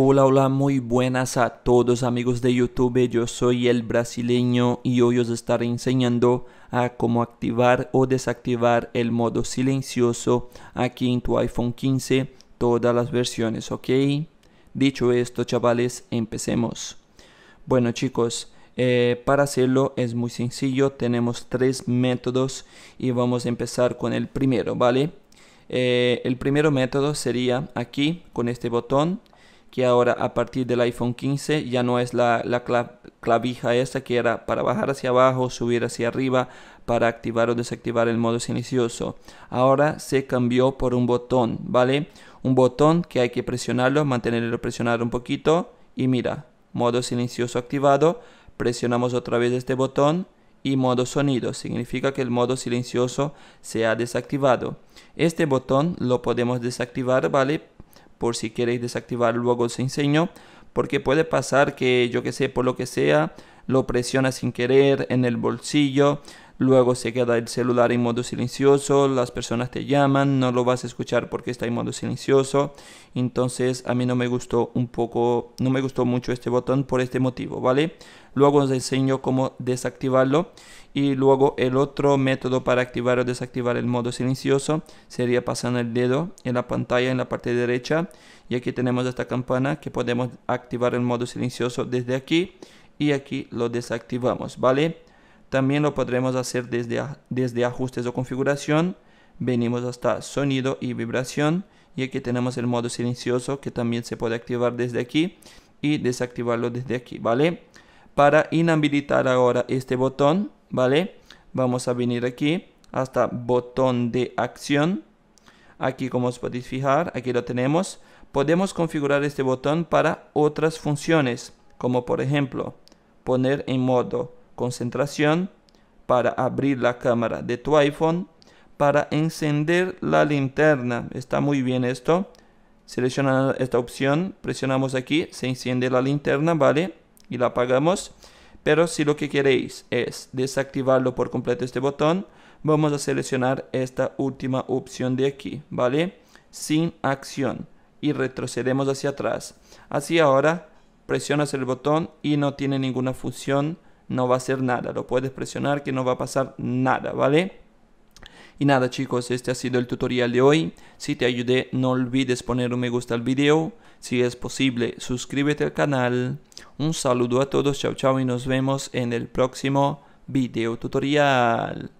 Hola, hola, muy buenas a todos amigos de YouTube, yo soy el brasileño y hoy os estaré enseñando a cómo activar o desactivar el modo silencioso aquí en tu iPhone 15, todas las versiones, ok? Dicho esto chavales, empecemos. Bueno chicos, eh, para hacerlo es muy sencillo, tenemos tres métodos y vamos a empezar con el primero, ¿vale? Eh, el primero método sería aquí con este botón que ahora a partir del iPhone 15 ya no es la, clavija esta que era para bajar hacia abajo, subir hacia arriba, para activar o desactivar el modo silencioso. Ahora se cambió por un botón, ¿vale? Un botón que hay que presionarlo, mantenerlo presionado un poquito y mira, modo silencioso activado, presionamos otra vez este botón y modo sonido, significa que el modo silencioso se ha desactivado. Este botón lo podemos desactivar, ¿vale? por si queréis desactivar luego os enseño, porque puede pasar que yo que sé, por lo que sea, lo presiona sin querer en el bolsillo, Luego se queda el celular en modo silencioso, las personas te llaman, no lo vas a escuchar porque está en modo silencioso. Entonces a mí no me gustó un poco, no me gustó mucho este botón por este motivo, ¿vale? Luego os enseño cómo desactivarlo y luego el otro método para activar o desactivar el modo silencioso sería pasando el dedo en la pantalla en la parte derecha y aquí tenemos esta campana que podemos activar el modo silencioso desde aquí y aquí lo desactivamos, ¿vale? También lo podremos hacer desde, desde ajustes o configuración. Venimos hasta sonido y vibración. Y aquí tenemos el modo silencioso que también se puede activar desde aquí y desactivarlo desde aquí, ¿vale? Para inhabilitar ahora este botón, ¿vale? Vamos a venir aquí hasta botón de acción. Aquí como os podéis fijar, aquí lo tenemos. Podemos configurar este botón para otras funciones, como por ejemplo, poner en modo concentración para abrir la cámara de tu iPhone, para encender la linterna. Está muy bien esto. Selecciona esta opción, presionamos aquí, se enciende la linterna, ¿vale? Y la apagamos. Pero si lo que queréis es desactivarlo por completo este botón, vamos a seleccionar esta última opción de aquí, ¿vale? Sin acción. Y retrocedemos hacia atrás. Así ahora presionas el botón y no tiene ninguna función no va a ser nada. Lo puedes presionar que no va a pasar nada, ¿vale? Y nada chicos, este ha sido el tutorial de hoy. Si te ayudé, no olvides poner un me gusta al video. Si es posible, suscríbete al canal. Un saludo a todos, chao chao y nos vemos en el próximo video tutorial.